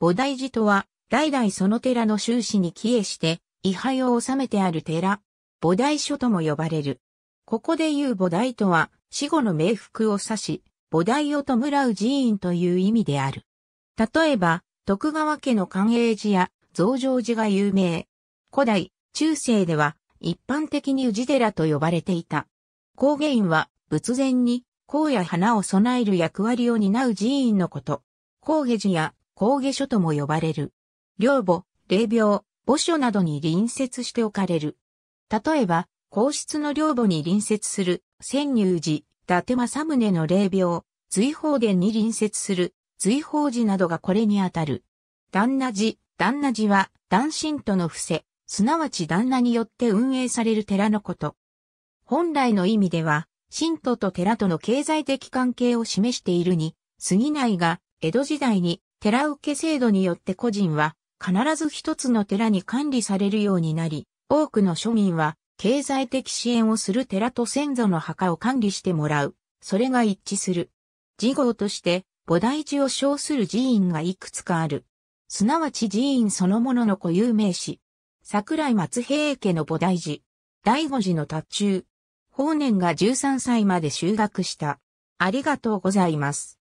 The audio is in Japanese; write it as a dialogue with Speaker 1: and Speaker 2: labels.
Speaker 1: 菩提
Speaker 2: 寺とは、代々その寺の宗師に帰依して、位牌を収めてある寺、菩提所とも呼ばれる。ここで言う菩提とは、死後の冥福を指し、菩提を弔う寺院という意味である。例えば、徳川家の寛永寺や増上寺が有名。古代、中世では、一般的に治寺と呼ばれていた。工原院は、仏前に、香や花を供える役割を担う寺院のこと。工下寺や高下書とも呼ばれる。領母、霊廟、墓所などに隣接して置かれる。例えば、皇室の領母に隣接する、仙入寺、伊達政宗の霊廟、随宝殿に隣接する、随宝寺などがこれにあたる。旦那寺、旦那寺は、男神との伏せ、すなわち旦那によって運営される寺のこと。本来の意味では、神徒と寺との経済的関係を示しているに、過ぎないが、江戸時代に寺受け制度によって個人は必ず一つの寺に管理されるようになり、多くの庶民は経済的支援をする寺と先祖の墓を管理してもらう。それが一致する。事号として菩提寺を称する寺院がいくつかある。すなわち寺院そのものの固有名詞。桜井松平家の菩提寺。第五寺の達中。法年が13歳まで修学した。
Speaker 1: ありがとうございます。